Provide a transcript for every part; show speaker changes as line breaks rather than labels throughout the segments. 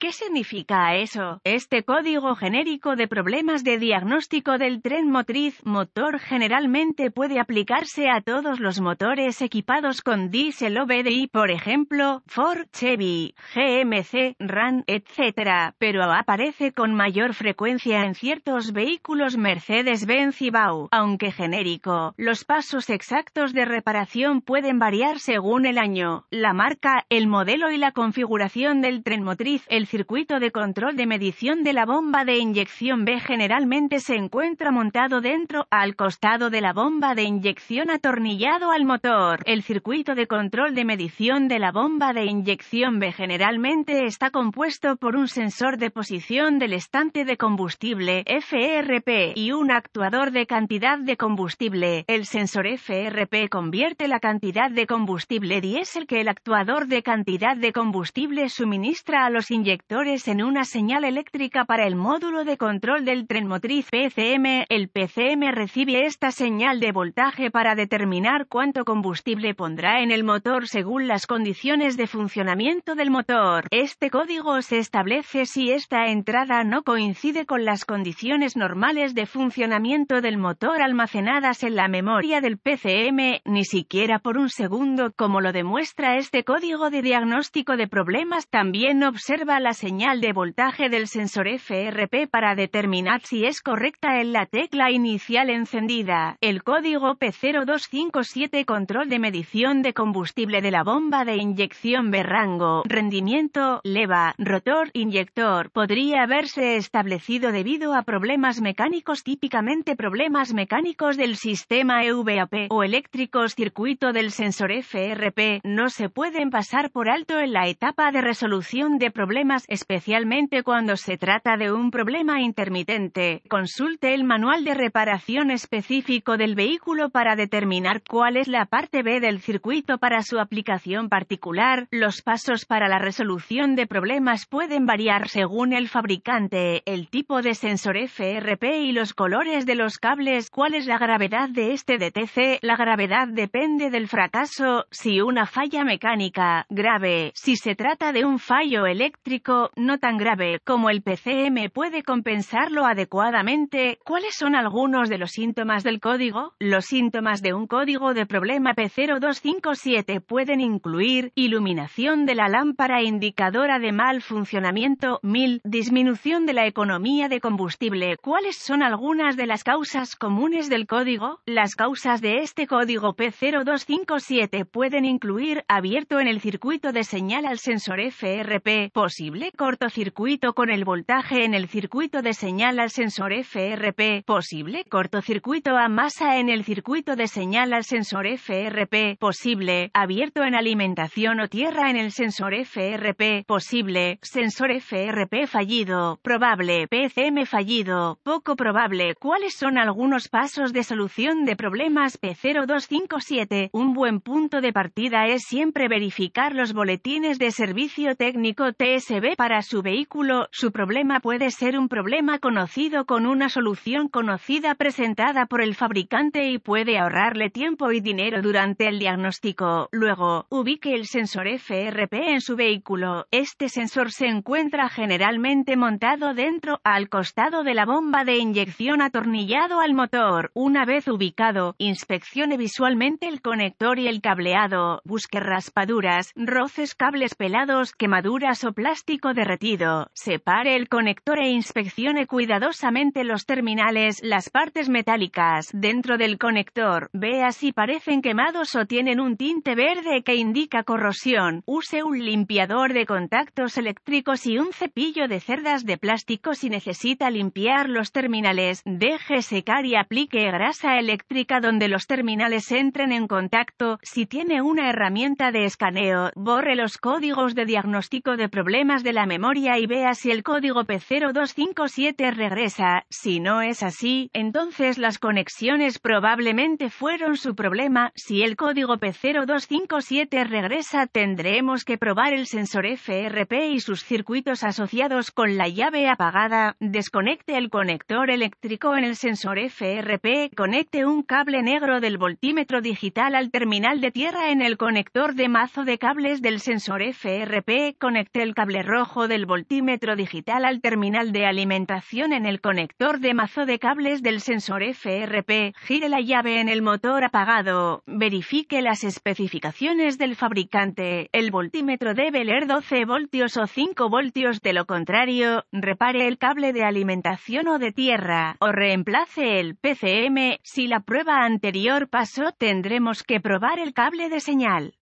¿Qué significa eso? Este código genérico de problemas de diagnóstico del tren motriz motor generalmente puede aplicarse a todos los motores equipados con diesel OBDI, por ejemplo, Ford, Chevy, GMC, RAM, etc., pero aparece con mayor frecuencia en ciertos vehículos Mercedes-Benz y BAU, aunque genérico. Los pasos exactos de reparación pueden variar según el año, la marca, el modelo y la configuración del tren motriz. El el circuito de control de medición de la bomba de inyección B generalmente se encuentra montado dentro, al costado de la bomba de inyección atornillado al motor. El circuito de control de medición de la bomba de inyección B generalmente está compuesto por un sensor de posición del estante de combustible FRP y un actuador de cantidad de combustible. El sensor FRP convierte la cantidad de combustible diésel que el actuador de cantidad de combustible suministra a los inyectores en una señal eléctrica para el módulo de control del tren motriz PCM. El PCM recibe esta señal de voltaje para determinar cuánto combustible pondrá en el motor según las condiciones de funcionamiento del motor. Este código se establece si esta entrada no coincide con las condiciones normales de funcionamiento del motor almacenadas en la memoria del PCM, ni siquiera por un segundo, como lo demuestra este código de diagnóstico de problemas también observa la señal de voltaje del sensor FRP para determinar si es correcta en la tecla inicial encendida. El código P0257 Control de medición de combustible de la bomba de inyección Berrango, rendimiento, leva, rotor, inyector, podría haberse establecido debido a problemas mecánicos típicamente problemas mecánicos del sistema EVAP o eléctricos circuito del sensor FRP, no se pueden pasar por alto en la etapa de resolución de problemas especialmente cuando se trata de un problema intermitente. Consulte el manual de reparación específico del vehículo para determinar cuál es la parte B del circuito para su aplicación particular. Los pasos para la resolución de problemas pueden variar según el fabricante, el tipo de sensor FRP y los colores de los cables. ¿Cuál es la gravedad de este DTC? La gravedad depende del fracaso, si una falla mecánica grave, si se trata de un fallo eléctrico, no tan grave, como el PCM puede compensarlo adecuadamente. ¿Cuáles son algunos de los síntomas del código? Los síntomas de un código de problema P0257 pueden incluir iluminación de la lámpara indicadora de mal funcionamiento, mil, disminución de la economía de combustible. ¿Cuáles son algunas de las causas comunes del código? Las causas de este código P0257 pueden incluir abierto en el circuito de señal al sensor FRP, posible posible cortocircuito con el voltaje en el circuito de señal al sensor FRP, posible cortocircuito a masa en el circuito de señal al sensor FRP, posible abierto en alimentación o tierra en el sensor FRP, posible sensor FRP fallido, probable PCM fallido, poco probable. ¿Cuáles son algunos pasos de solución de problemas P0257? Un buen punto de partida es siempre verificar los boletines de servicio técnico TSB para su vehículo, su problema puede ser un problema conocido con una solución conocida presentada por el fabricante y puede ahorrarle tiempo y dinero durante el diagnóstico. Luego, ubique el sensor FRP en su vehículo. Este sensor se encuentra generalmente montado dentro al costado de la bomba de inyección atornillado al motor. Una vez ubicado, inspeccione visualmente el conector y el cableado. Busque raspaduras, roces, cables pelados, quemaduras o plástico derretido, separe el conector e inspeccione cuidadosamente los terminales, las partes metálicas dentro del conector, vea si parecen quemados o tienen un tinte verde que indica corrosión, use un limpiador de contactos eléctricos y un cepillo de cerdas de plástico si necesita limpiar los terminales, deje secar y aplique grasa eléctrica donde los terminales entren en contacto, si tiene una herramienta de escaneo, borre los códigos de diagnóstico de problemas de la memoria y vea si el código P0257 regresa, si no es así, entonces las conexiones probablemente fueron su problema, si el código P0257 regresa tendremos que probar el sensor FRP y sus circuitos asociados con la llave apagada, desconecte el conector eléctrico en el sensor FRP, conecte un cable negro del voltímetro digital al terminal de tierra en el conector de mazo de cables del sensor FRP, conecte el cable rojo del voltímetro digital al terminal de alimentación en el conector de mazo de cables del sensor FRP, gire la llave en el motor apagado, verifique las especificaciones del fabricante, el voltímetro debe leer 12 voltios o 5 voltios de lo contrario, repare el cable de alimentación o de tierra, o reemplace el PCM, si la prueba anterior pasó tendremos que probar el cable de señal.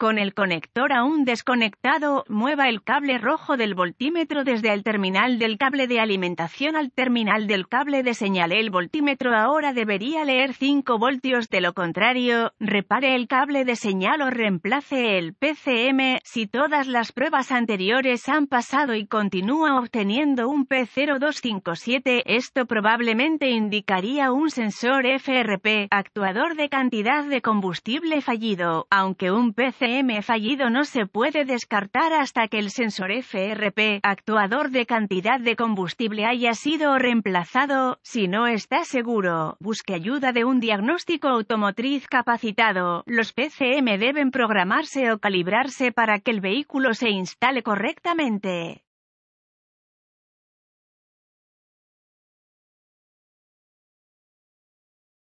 Con el conector aún desconectado, mueva el cable rojo del voltímetro desde el terminal del cable de alimentación al terminal del cable de señal. El voltímetro ahora debería leer 5 voltios, de lo contrario, repare el cable de señal o reemplace el PCM. Si todas las pruebas anteriores han pasado y continúa obteniendo un P0257, esto probablemente indicaría un sensor FRP, actuador de cantidad de combustible fallido, aunque un PCM fallido no se puede descartar hasta que el sensor FRP, actuador de cantidad de combustible, haya sido reemplazado. Si no está seguro, busque ayuda de un diagnóstico automotriz capacitado. Los PCM deben programarse o calibrarse para que el vehículo se instale correctamente.